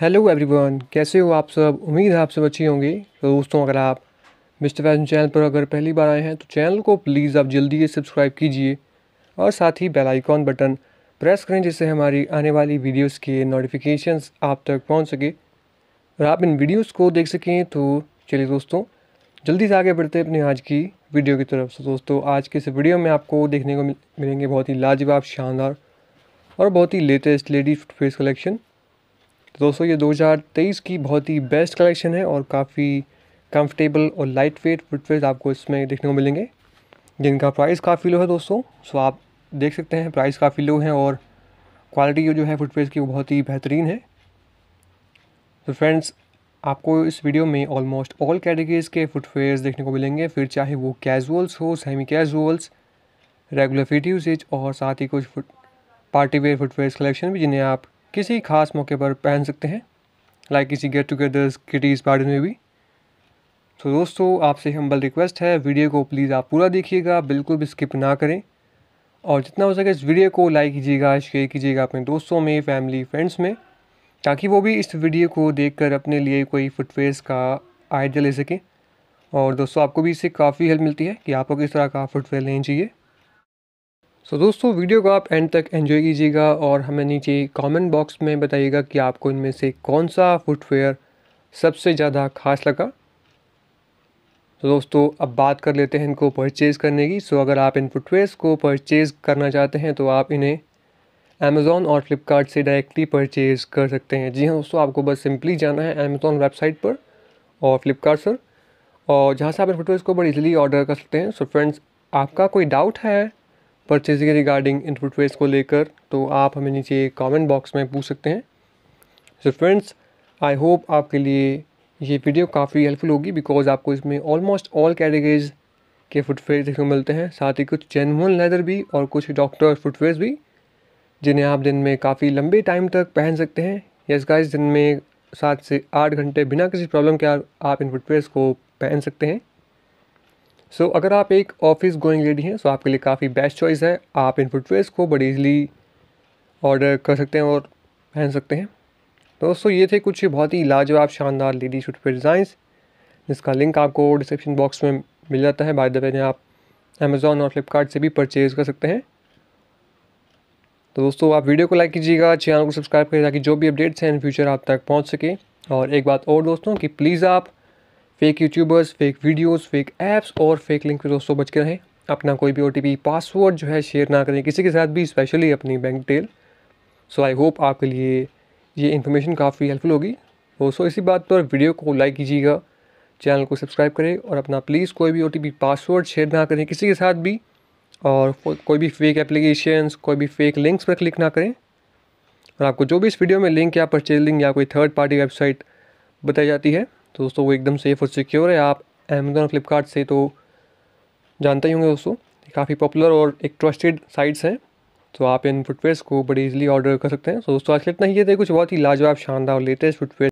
hello everyone कैसे हो आप सब उम्मीद है आप सब अच्छी होंगी तो दोस्तों अगर आप मिस्टर फैशन चैनल पर अगर पहली बार आए हैं तो चैनल को प्लीज़ आप जल्दी से सब्सक्राइब कीजिए और साथ ही बेल आइकॉन बटन प्रेस करें जिससे हमारी आने वाली वीडियोस के नोटिफिकेशंस आप तक पहुंच सके और आप इन वीडियोस को देख सकें तो चलिए दोस्तों जल्दी से आगे बढ़ते अपने आज की वीडियो की तरफ से तो दोस्तों आज के इस वीडियो में आपको देखने को मिलेंगे बहुत ही लाजवाब शानदार और बहुत ही लेटेस्ट लेडीज फेस कलेक्शन तो दोस्तों ये 2023 की बहुत ही बेस्ट कलेक्शन है और काफ़ी कंफर्टेबल और लाइट वेट फुटवेयर आपको इसमें देखने को मिलेंगे जिनका प्राइस काफ़ी लो है दोस्तों सो आप देख सकते हैं प्राइस काफ़ी लो है और क्वालिटी जो है फुटवेयर की वो बहुत ही बेहतरीन है तो फ्रेंड्स आपको इस वीडियो में ऑलमोस्ट ऑल कैटेगरीज के फुटवेयर्स देखने को मिलेंगे फिर चाहे वो कैजुअल्स हो semi casuals regular fit uses और साथ ही कुछ foot party wear footwears collection भी जिन्हें आप किसी खास मौके पर पहन सकते हैं लाइक किसी गेट टुगेदर्स किटीज पार्टी में भी तो दोस्तों आपसे हम्बल रिक्वेस्ट है वीडियो को प्लीज़ आप पूरा देखिएगा बिल्कुल भी स्किप ना करें और जितना हो सके इस वीडियो को लाइक कीजिएगा शेयर कीजिएगा अपने दोस्तों में फैमिली फ्रेंड्स में ताकि वो भी इस वीडियो को देखकर अपने लिए कोई फुटवेयर का आइडिया ले सकें और दोस्तों आपको भी इससे काफ़ी हेल्प मिलती है कि आपको किस तरह का फुटवेयर लेना चाहिए सो so, दोस्तों वीडियो को आप एंड तक एंजॉय कीजिएगा और हमें नीचे कमेंट बॉक्स में बताइएगा कि आपको इनमें से कौन सा फुटवेयर सबसे ज़्यादा खास लगा तो दोस्तों अब बात कर लेते हैं इनको परचेज़ करने की सो so, अगर आप इन फुटवेयर्स को परचेज़ करना चाहते हैं तो आप इन्हें अमेज़ोन और फ्लिपकार्ट से डायरेक्टली परचेज़ कर सकते हैं जी हाँ दोस्तों आपको बस सिंपली जाना है अमेज़ॉन वेबसाइट पर और फ्लिपकार्ट और जहाँ से आप इन फुटवेयर्स को बड़ी ईजिली ऑर्डर कर सकते हैं सो so, फ्रेंड्स आपका कोई डाउट है परचेज के रिगार्डिंग इनपुट वेस्ट को लेकर तो आप हमें नीचे कमेंट बॉक्स में पूछ सकते हैं सो फ्रेंड्स आई होप आपके लिए ये वीडियो काफ़ी हेल्पफुल होगी बिकॉज आपको इसमें ऑलमोस्ट ऑल कैटेगरीज के फुटवेयर देखने को मिलते हैं साथ ही कुछ जेनवन लेदर भी और कुछ डॉक्टर फुटवेयर्स भी जिन्हें आप दिन में काफ़ी लंबे टाइम तक पहन सकते हैं यस गाइस दिन में सात से आठ घंटे बिना किसी प्रॉब्लम के आप इन फुटवेयर्स को पहन सकते हैं सो so, अगर आप एक ऑफिस गोइंग लेडी हैं सो आपके लिए काफ़ी बेस्ट चॉइस है आप इन फुटवेयर्स को बड़ी ईजिली ऑर्डर कर सकते हैं और पहन सकते हैं तो दोस्तों ये थे कुछ बहुत ही लाजवाब शानदार लेडी फुटवेयर डिज़ाइंस जिसका लिंक आपको डिस्क्रिप्शन बॉक्स में मिल जाता है बाय द वे आप अमेज़ॉन और फ्लिपकार्ट से भी परचेज़ कर सकते हैं तो दोस्तों आप वीडियो को लाइक कीजिएगा चैनल को सब्सक्राइब करिएगा ताकि जो भी अपडेट्स हैं इन फ्यूचर आप तक पहुंच सके और एक बात और दोस्तों कि प्लीज़ आप fake YouTubers fake videos fake apps और फेक लिंक दोस्तों बच के रहें अपना कोई भी ओ पासवर्ड जो है शेयर ना करें किसी के साथ भी स्पेशली अपनी bank detail so I hope आपके लिए ये इन्फॉर्मेशन काफ़ी हेल्पफुल होगी दोस्तों इसी बात पर वीडियो को लाइक कीजिएगा चैनल को सब्सक्राइब करें और अपना प्लीज़ कोई भी ओ पासवर्ड शेयर ना करें किसी के साथ भी और कोई भी फेक एप्लीकेशंस कोई भी फेक लिंक्स पर क्लिक ना करें और आपको जो भी इस वीडियो में लिंक या परचेज लिंक या कोई थर्ड पार्टी वेबसाइट बताई जाती है तो दोस्तों वो एकदम सेफ़ और सिक्योर है आप अमेजोन फ्लिपकार्ट से तो जानते ही होंगे दोस्तों काफ़ी पॉपुलर और एक ट्रस्टेड साइट्स हैं तो आप इन फुटवेयर्स को बड़ी इजीली ऑर्डर कर सकते हैं तो दोस्तों आज इतना ही ये थे कुछ बहुत ही लाजवाब शानदार लेटेस्ट फुटवेयर